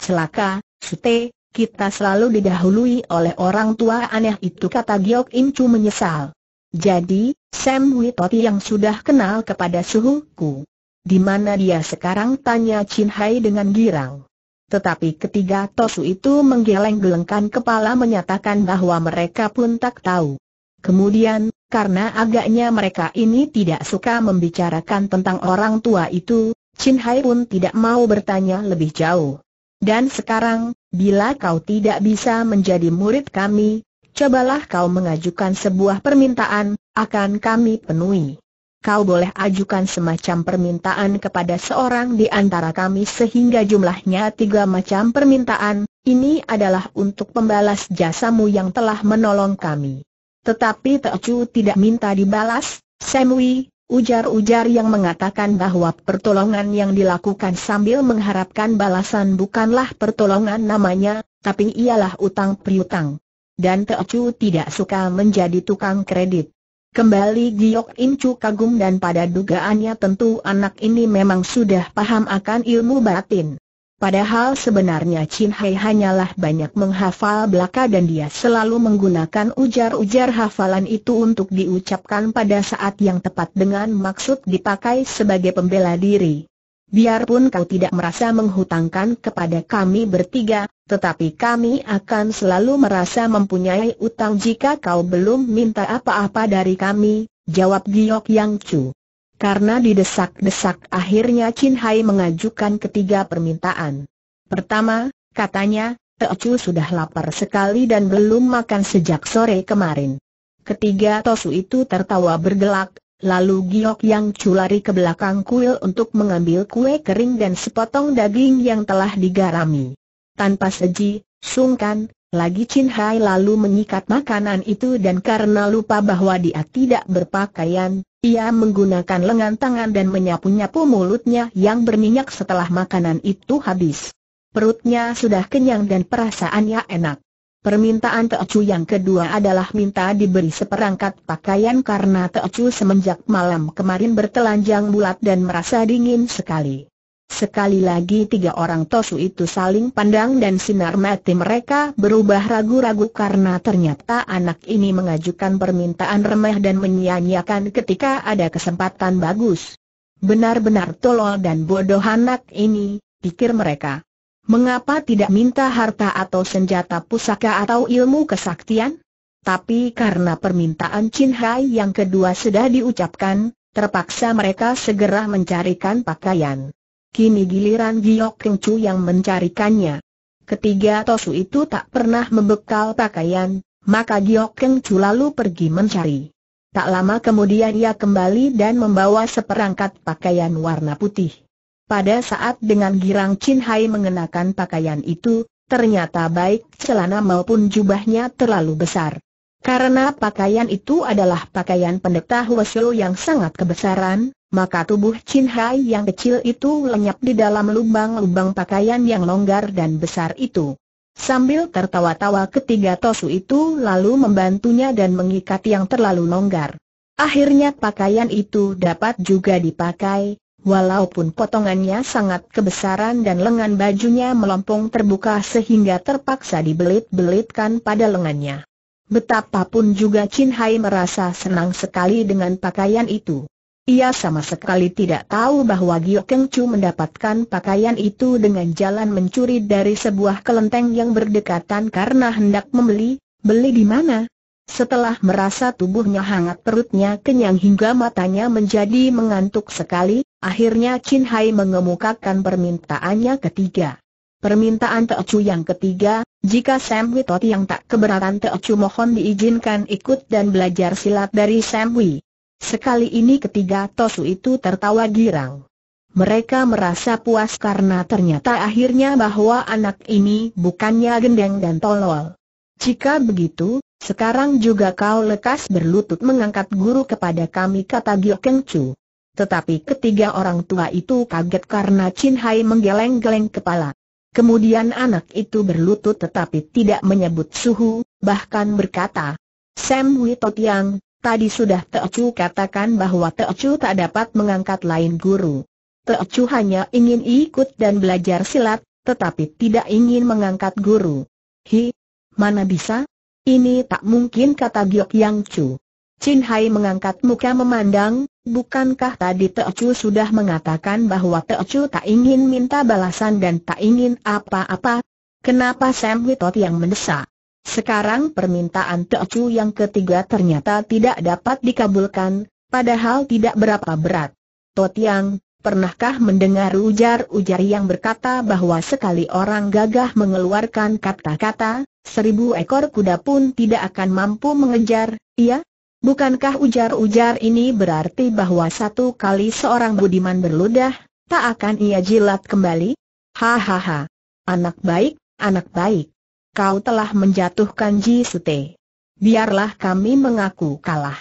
Celaka, Sute, kita selalu didahului oleh orang tua aneh itu kata Giok Incu menyesal. Jadi, Sam Witoti yang sudah kenal kepada suhuku. Di mana dia sekarang tanya Chin Hai dengan girang. Tetapi ketiga Tosu itu menggeleng-gelengkan kepala menyatakan bahwa mereka pun tak tahu. Kemudian, karena agaknya mereka ini tidak suka membicarakan tentang orang tua itu, Chin Hai pun tidak mau bertanya lebih jauh. Dan sekarang, bila kau tidak bisa menjadi murid kami, cobalah kau mengajukan sebuah permintaan, akan kami penuhi kau boleh ajukan semacam permintaan kepada seorang di antara kami sehingga jumlahnya tiga macam permintaan, ini adalah untuk pembalas jasamu yang telah menolong kami. Tetapi Teocu tidak minta dibalas, Semui, ujar-ujar yang mengatakan bahwa pertolongan yang dilakukan sambil mengharapkan balasan bukanlah pertolongan namanya, tapi ialah utang piutang. Dan Teocu tidak suka menjadi tukang kredit. Kembali Giok Incu kagum dan pada dugaannya tentu anak ini memang sudah paham akan ilmu batin. Padahal sebenarnya Chin Hai hanyalah banyak menghafal belaka dan dia selalu menggunakan ujar-ujar hafalan itu untuk diucapkan pada saat yang tepat dengan maksud dipakai sebagai pembela diri. Biarpun kau tidak merasa menghutangkan kepada kami bertiga, tetapi kami akan selalu merasa mempunyai utang jika kau belum minta apa-apa dari kami, jawab Giok Yang Chu. Karena didesak-desak akhirnya Chin Hai mengajukan ketiga permintaan. Pertama, katanya, Chu sudah lapar sekali dan belum makan sejak sore kemarin. Ketiga Tosu itu tertawa bergelak, Lalu Giok Yang culari ke belakang kuil untuk mengambil kue kering dan sepotong daging yang telah digarami. Tanpa seji, sungkan, lagi Chin Hai lalu menyikat makanan itu dan karena lupa bahwa dia tidak berpakaian, ia menggunakan lengan tangan dan menyapu-nyapu mulutnya yang berminyak setelah makanan itu habis. Perutnya sudah kenyang dan perasaannya enak. Permintaan Teocu yang kedua adalah minta diberi seperangkat pakaian karena Teocu semenjak malam kemarin bertelanjang bulat dan merasa dingin sekali. Sekali lagi tiga orang Tosu itu saling pandang dan sinar mati mereka berubah ragu-ragu karena ternyata anak ini mengajukan permintaan remeh dan menyia-nyiakan ketika ada kesempatan bagus. Benar-benar tolol dan bodoh anak ini, pikir mereka. Mengapa tidak minta harta atau senjata pusaka atau ilmu kesaktian? Tapi karena permintaan Chin Hai yang kedua sudah diucapkan, terpaksa mereka segera mencarikan pakaian. Kini giliran Giok Keng Chu yang mencarikannya. Ketiga Tosu itu tak pernah membekal pakaian, maka Giok Keng Chu lalu pergi mencari. Tak lama kemudian ia kembali dan membawa seperangkat pakaian warna putih. Pada saat dengan girang Chin Hai mengenakan pakaian itu, ternyata baik celana maupun jubahnya terlalu besar. Karena pakaian itu adalah pakaian pendeta Huasyo yang sangat kebesaran, maka tubuh Chin Hai yang kecil itu lenyap di dalam lubang-lubang pakaian yang longgar dan besar itu. Sambil tertawa-tawa ketiga Tosu itu lalu membantunya dan mengikat yang terlalu longgar. Akhirnya pakaian itu dapat juga dipakai, Walaupun potongannya sangat kebesaran dan lengan bajunya melompong terbuka sehingga terpaksa dibelit-belitkan pada lengannya. Betapapun juga Chin Hai merasa senang sekali dengan pakaian itu. Ia sama sekali tidak tahu bahwa Gio Keng Chu mendapatkan pakaian itu dengan jalan mencuri dari sebuah kelenteng yang berdekatan karena hendak membeli, beli di mana? Setelah merasa tubuhnya hangat perutnya kenyang hingga matanya menjadi mengantuk sekali, Akhirnya Chin Hai mengemukakan permintaannya ketiga. Permintaan Chu yang ketiga, jika Sam Tot yang tak keberatan Chu mohon diizinkan ikut dan belajar silat dari Sam Hui. Sekali ini ketiga Tosu itu tertawa girang. Mereka merasa puas karena ternyata akhirnya bahwa anak ini bukannya gendeng dan tolol. Jika begitu, sekarang juga kau lekas berlutut mengangkat guru kepada kami kata Gio Keng Chu. Tetapi ketiga orang tua itu kaget karena Chin Hai menggeleng-geleng kepala. Kemudian anak itu berlutut tetapi tidak menyebut suhu, bahkan berkata, Sam Wito Yang, tadi sudah Teocu katakan bahwa Teocu tak dapat mengangkat lain guru. Teocu hanya ingin ikut dan belajar silat, tetapi tidak ingin mengangkat guru. Hi, mana bisa? Ini tak mungkin kata Giok Yang Chu. Chin Hai mengangkat muka memandang, bukankah tadi Teo Chu sudah mengatakan bahwa Teo Chu tak ingin minta balasan dan tak ingin apa-apa? Kenapa Sam Witot yang mendesak? Sekarang permintaan Teo Chu yang ketiga ternyata tidak dapat dikabulkan, padahal tidak berapa berat. Yang, Pernahkah mendengar ujar-ujar yang berkata bahwa sekali orang gagah mengeluarkan kata-kata, seribu ekor kuda pun tidak akan mampu mengejar, iya? Bukankah ujar-ujar ini berarti bahwa satu kali seorang budiman berludah, tak akan ia jilat kembali? Hahaha. Anak baik, anak baik. Kau telah menjatuhkan Ji Sute. Biarlah kami mengaku kalah.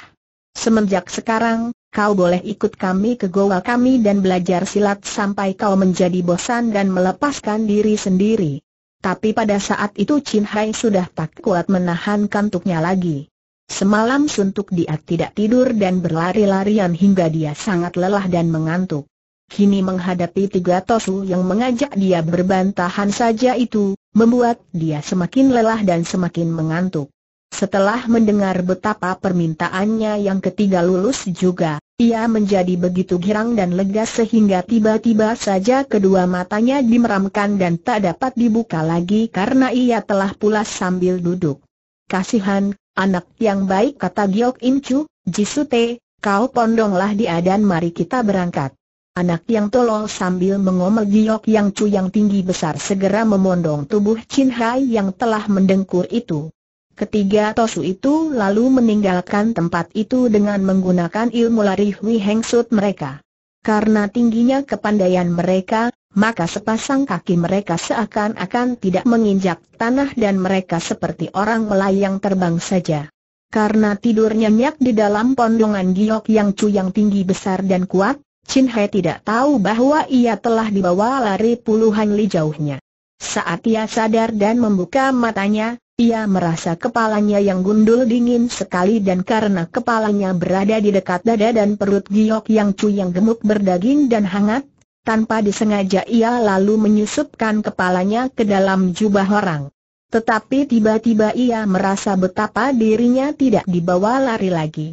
Semenjak sekarang, kau boleh ikut kami ke goa kami dan belajar silat sampai kau menjadi bosan dan melepaskan diri sendiri. Tapi pada saat itu Chin Hai sudah tak kuat menahan kantuknya lagi. Semalam suntuk dia tidak tidur dan berlari-larian hingga dia sangat lelah dan mengantuk. Kini menghadapi tiga tosu yang mengajak dia berbantahan saja itu, membuat dia semakin lelah dan semakin mengantuk. Setelah mendengar betapa permintaannya yang ketiga lulus juga, ia menjadi begitu girang dan lega sehingga tiba-tiba saja kedua matanya dimeramkan dan tak dapat dibuka lagi karena ia telah pulas sambil duduk. Kasihan, Anak yang baik kata Giok Incu, Jisute, kau pondonglah dia dan mari kita berangkat. Anak yang tolol sambil mengomel Giok Yang Chu yang tinggi besar segera memondong tubuh Chin Hai yang telah mendengkur itu. Ketiga Tosu itu lalu meninggalkan tempat itu dengan menggunakan ilmu lari Hui Heng Sut mereka. Karena tingginya kepandaian mereka, maka sepasang kaki mereka seakan-akan tidak menginjak tanah dan mereka seperti orang melayang terbang saja. Karena tidur nyenyak di dalam pondongan giok yang cu yang tinggi besar dan kuat, Chin Hai tidak tahu bahwa ia telah dibawa lari puluhan li jauhnya. Saat ia sadar dan membuka matanya, ia merasa kepalanya yang gundul dingin sekali dan karena kepalanya berada di dekat dada dan perut giok yang cu yang gemuk berdaging dan hangat, tanpa disengaja ia lalu menyusupkan kepalanya ke dalam jubah orang. Tetapi tiba-tiba ia merasa betapa dirinya tidak dibawa lari lagi.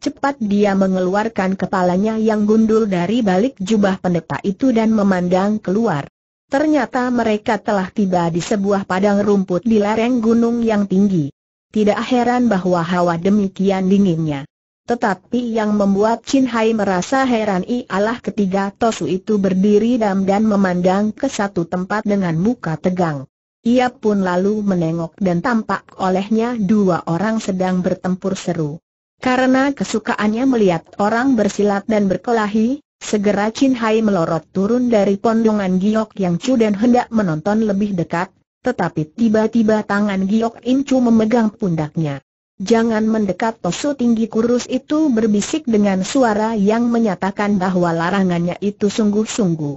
Cepat dia mengeluarkan kepalanya yang gundul dari balik jubah pendeta itu dan memandang keluar. Ternyata mereka telah tiba di sebuah padang rumput di lereng gunung yang tinggi. Tidak heran bahwa hawa demikian dinginnya. Tetapi yang membuat Chin Hai merasa heran ialah ketiga Tosu itu berdiri dam dan memandang ke satu tempat dengan muka tegang. Ia pun lalu menengok dan tampak olehnya dua orang sedang bertempur seru. Karena kesukaannya melihat orang bersilat dan berkelahi, Segera Chin Hai melorot turun dari pondongan Giok Yang Chu dan hendak menonton lebih dekat, tetapi tiba-tiba tangan Giok In Chu memegang pundaknya. Jangan mendekat Tosu tinggi kurus itu berbisik dengan suara yang menyatakan bahwa larangannya itu sungguh-sungguh.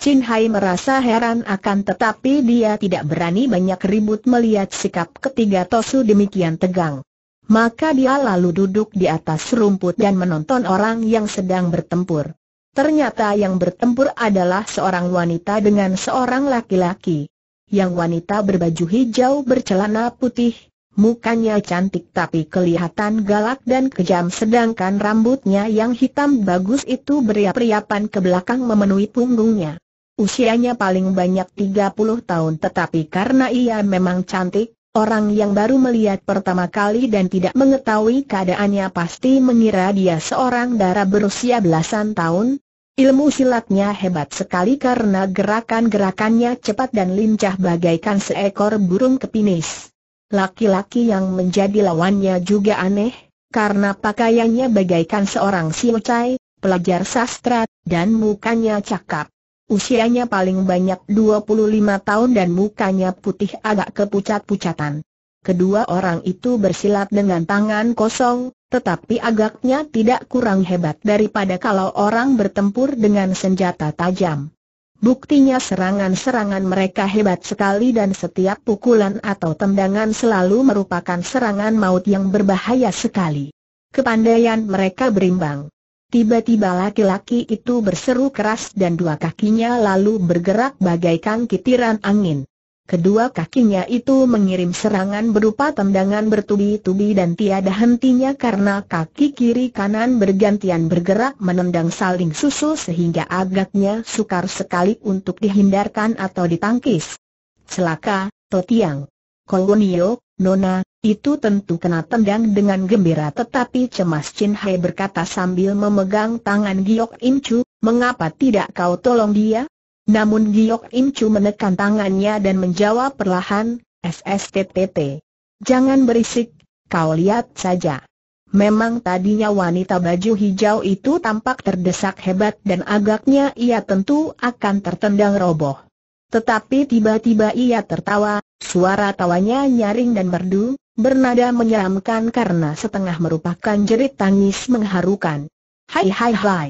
Chin Hai merasa heran akan tetapi dia tidak berani banyak ribut melihat sikap ketiga Tosu demikian tegang. Maka dia lalu duduk di atas rumput dan menonton orang yang sedang bertempur. Ternyata yang bertempur adalah seorang wanita dengan seorang laki-laki. Yang wanita berbaju hijau bercelana putih, mukanya cantik tapi kelihatan galak dan kejam sedangkan rambutnya yang hitam bagus itu beriap-riapan ke belakang memenuhi punggungnya. Usianya paling banyak 30 tahun tetapi karena ia memang cantik, Orang yang baru melihat pertama kali dan tidak mengetahui keadaannya pasti mengira dia seorang darah berusia belasan tahun. Ilmu silatnya hebat sekali karena gerakan-gerakannya cepat dan lincah bagaikan seekor burung kepinis. Laki-laki yang menjadi lawannya juga aneh, karena pakaiannya bagaikan seorang siucai, pelajar sastra, dan mukanya cakap. Usianya paling banyak 25 tahun dan mukanya putih agak kepucat-pucatan. Kedua orang itu bersilat dengan tangan kosong, tetapi agaknya tidak kurang hebat daripada kalau orang bertempur dengan senjata tajam. Buktinya serangan-serangan mereka hebat sekali dan setiap pukulan atau tendangan selalu merupakan serangan maut yang berbahaya sekali. Kepandaian mereka berimbang. Tiba-tiba laki-laki itu berseru keras dan dua kakinya lalu bergerak bagaikan kitiran angin. Kedua kakinya itu mengirim serangan berupa tendangan bertubi-tubi dan tiada hentinya karena kaki kiri kanan bergantian bergerak menendang saling susul sehingga agaknya sukar sekali untuk dihindarkan atau ditangkis. Celaka, Totiang. Kolonio, Nona, itu tentu kena tendang dengan gembira tetapi cemas Chin Hai berkata sambil memegang tangan Giok Im Chu, mengapa tidak kau tolong dia? Namun Giok Im Chu menekan tangannya dan menjawab perlahan, SSTTT. Jangan berisik, kau lihat saja. Memang tadinya wanita baju hijau itu tampak terdesak hebat dan agaknya ia tentu akan tertendang roboh. Tetapi tiba-tiba ia tertawa, suara tawanya nyaring dan merdu, bernada menyeramkan karena setengah merupakan jerit tangis mengharukan. Hai hai hai.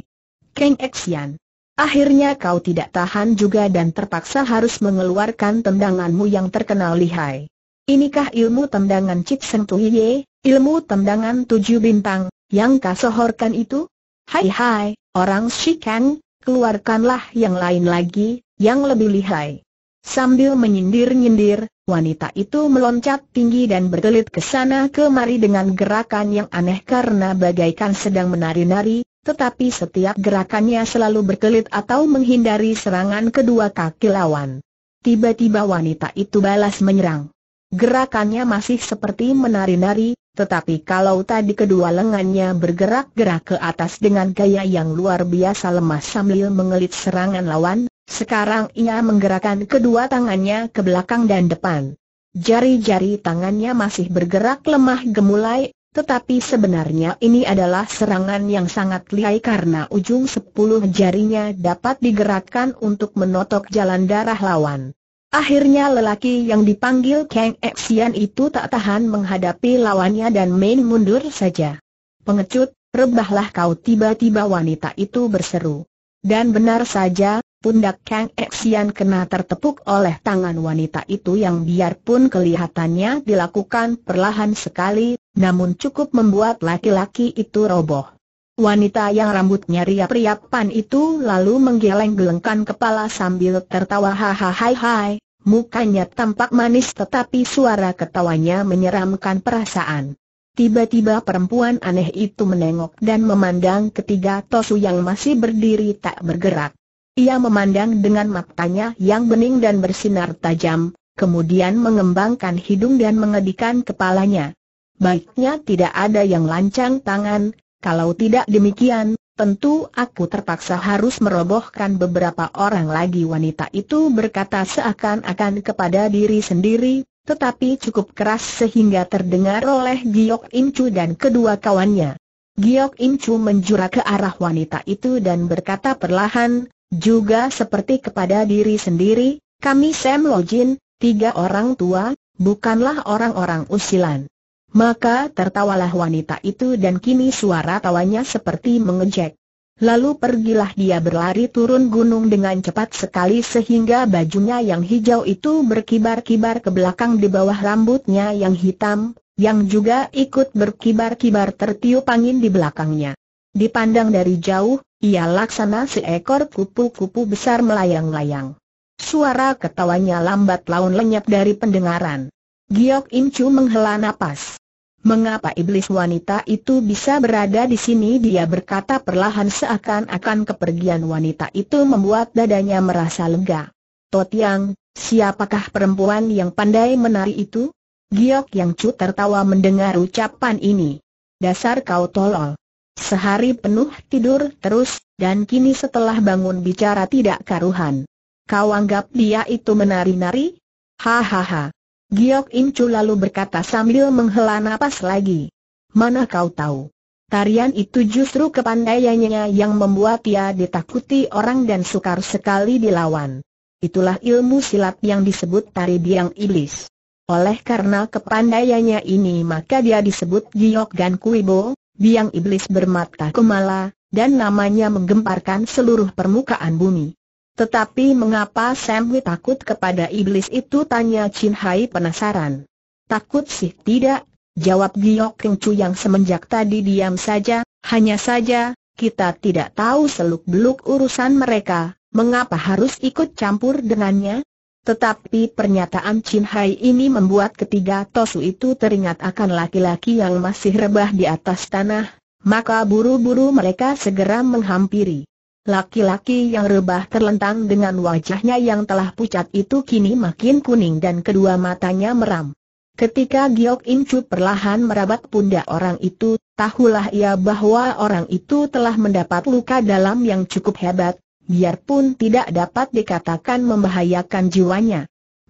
Kang Xian, Akhirnya kau tidak tahan juga dan terpaksa harus mengeluarkan tendanganmu yang terkenal lihai. Inikah ilmu tendangan Cip Seng Ye, ilmu tendangan tujuh bintang, yang kasohorkan itu? Hai hai, orang Kang, keluarkanlah yang lain lagi, yang lebih lihai. Sambil menyindir-nyindir, Wanita itu meloncat tinggi dan bergelit ke sana kemari dengan gerakan yang aneh karena bagaikan sedang menari-nari, tetapi setiap gerakannya selalu berkelit atau menghindari serangan kedua kaki lawan. Tiba-tiba wanita itu balas menyerang. Gerakannya masih seperti menari-nari, tetapi kalau tadi kedua lengannya bergerak-gerak ke atas dengan gaya yang luar biasa lemah sambil mengelit serangan lawan, sekarang ia menggerakkan kedua tangannya ke belakang dan depan. Jari-jari tangannya masih bergerak lemah gemulai, tetapi sebenarnya ini adalah serangan yang sangat lihai karena ujung sepuluh jarinya dapat digerakkan untuk menotok jalan darah lawan. Akhirnya lelaki yang dipanggil Kang Xian itu tak tahan menghadapi lawannya dan main mundur saja. Pengecut, rebahlah kau tiba-tiba wanita itu berseru. Dan benar saja, Pundak Kang Exian kena tertepuk oleh tangan wanita itu yang biarpun kelihatannya dilakukan perlahan sekali, namun cukup membuat laki-laki itu roboh. Wanita yang rambutnya riap-riapan itu lalu menggeleng-gelengkan kepala sambil tertawa hai hai, mukanya tampak manis tetapi suara ketawanya menyeramkan perasaan. Tiba-tiba perempuan aneh itu menengok dan memandang ketiga Tosu yang masih berdiri tak bergerak. Ia memandang dengan matanya yang bening dan bersinar tajam, kemudian mengembangkan hidung dan mengedikan kepalanya. Baiknya tidak ada yang lancang tangan, kalau tidak demikian, tentu aku terpaksa harus merobohkan beberapa orang lagi wanita itu berkata seakan-akan kepada diri sendiri, tetapi cukup keras sehingga terdengar oleh Giok Im dan kedua kawannya. Giok Im Chu menjura ke arah wanita itu dan berkata perlahan, juga seperti kepada diri sendiri, kami Sam Lojin, tiga orang tua, bukanlah orang-orang usilan. Maka tertawalah wanita itu dan kini suara tawanya seperti mengejek. Lalu pergilah dia berlari turun gunung dengan cepat sekali sehingga bajunya yang hijau itu berkibar-kibar ke belakang di bawah rambutnya yang hitam, yang juga ikut berkibar-kibar tertiup angin di belakangnya. Dipandang dari jauh, ia laksana seekor kupu-kupu besar melayang-layang. Suara ketawanya lambat laun lenyap dari pendengaran. Giok Im Chu menghela nafas. Mengapa iblis wanita itu bisa berada di sini dia berkata perlahan seakan-akan kepergian wanita itu membuat dadanya merasa lega. Totiang, siapakah perempuan yang pandai menari itu? Giok Yang Chu tertawa mendengar ucapan ini. Dasar kau tolol. Sehari penuh tidur terus, dan kini setelah bangun bicara tidak karuhan. Kau anggap dia itu menari-nari? Hahaha. Giok Incu lalu berkata sambil menghela napas lagi. Mana kau tahu? Tarian itu justru kepandaiannya yang membuat ia ditakuti orang dan sukar sekali dilawan. Itulah ilmu silat yang disebut tari biang iblis. Oleh karena kepandaiannya ini maka dia disebut Giok Gan Kuibo, biang iblis bermata kemala, dan namanya menggemparkan seluruh permukaan bumi. Tetapi mengapa Sam takut kepada iblis itu tanya Chin Hai penasaran. Takut sih tidak, jawab Giok Keng Chu yang semenjak tadi diam saja, hanya saja, kita tidak tahu seluk-beluk urusan mereka, mengapa harus ikut campur dengannya? Tetapi pernyataan Chin Hai ini membuat ketiga Tosu itu teringat akan laki-laki yang masih rebah di atas tanah, maka buru-buru mereka segera menghampiri. Laki-laki yang rebah terlentang dengan wajahnya yang telah pucat itu kini makin kuning dan kedua matanya meram. Ketika Giok Incu perlahan merabat pundak orang itu, tahulah ia bahwa orang itu telah mendapat luka dalam yang cukup hebat, biarpun tidak dapat dikatakan membahayakan jiwanya.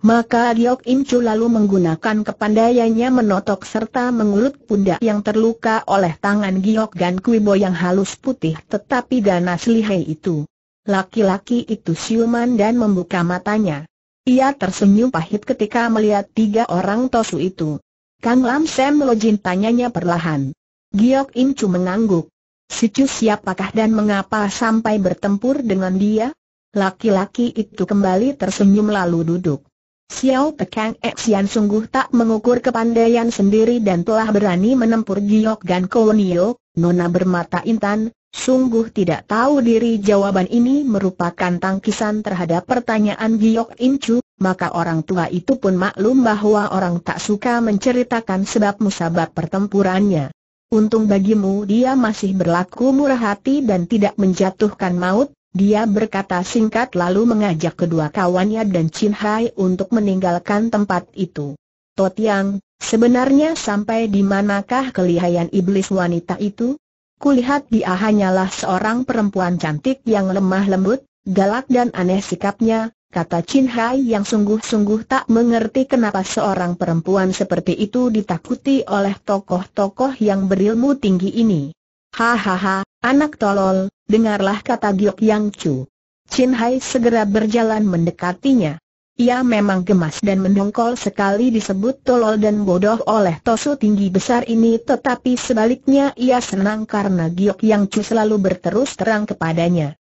Maka Giok Im Chu lalu menggunakan kepandaiannya menotok serta mengulut pundak yang terluka oleh tangan Giok Gan Kuibo yang halus putih tetapi ganas lihai itu. Laki-laki itu siuman dan membuka matanya. Ia tersenyum pahit ketika melihat tiga orang tosu itu. Kang Lam Sam lojin tanyanya perlahan. Giok Im Chu mengangguk. Chu siapakah dan mengapa sampai bertempur dengan dia? Laki-laki itu kembali tersenyum lalu duduk. Xiao Pekang Xian sungguh tak mengukur kepandaian sendiri dan telah berani menempur Giok dan Kounio, Nona bermata intan, sungguh tidak tahu diri jawaban ini merupakan tangkisan terhadap pertanyaan Giok Incu, maka orang tua itu pun maklum bahwa orang tak suka menceritakan sebab musabab pertempurannya. Untung bagimu dia masih berlaku murah hati dan tidak menjatuhkan maut, dia berkata singkat lalu mengajak kedua kawannya dan Chin Hai untuk meninggalkan tempat itu. Totiang, sebenarnya sampai di manakah kelihayan iblis wanita itu? Kulihat dia hanyalah seorang perempuan cantik yang lemah lembut, galak dan aneh sikapnya, kata Chin Hai yang sungguh-sungguh tak mengerti kenapa seorang perempuan seperti itu ditakuti oleh tokoh-tokoh yang berilmu tinggi ini. Hahaha, anak tolol, dengarlah kata Giok Yang Chu. Chin Hai segera berjalan mendekatinya. Ia memang gemas dan mendongkol sekali disebut tolol dan bodoh oleh Tosu tinggi besar ini tetapi sebaliknya ia senang karena Giok Yang Chu selalu berterus terang kepadanya.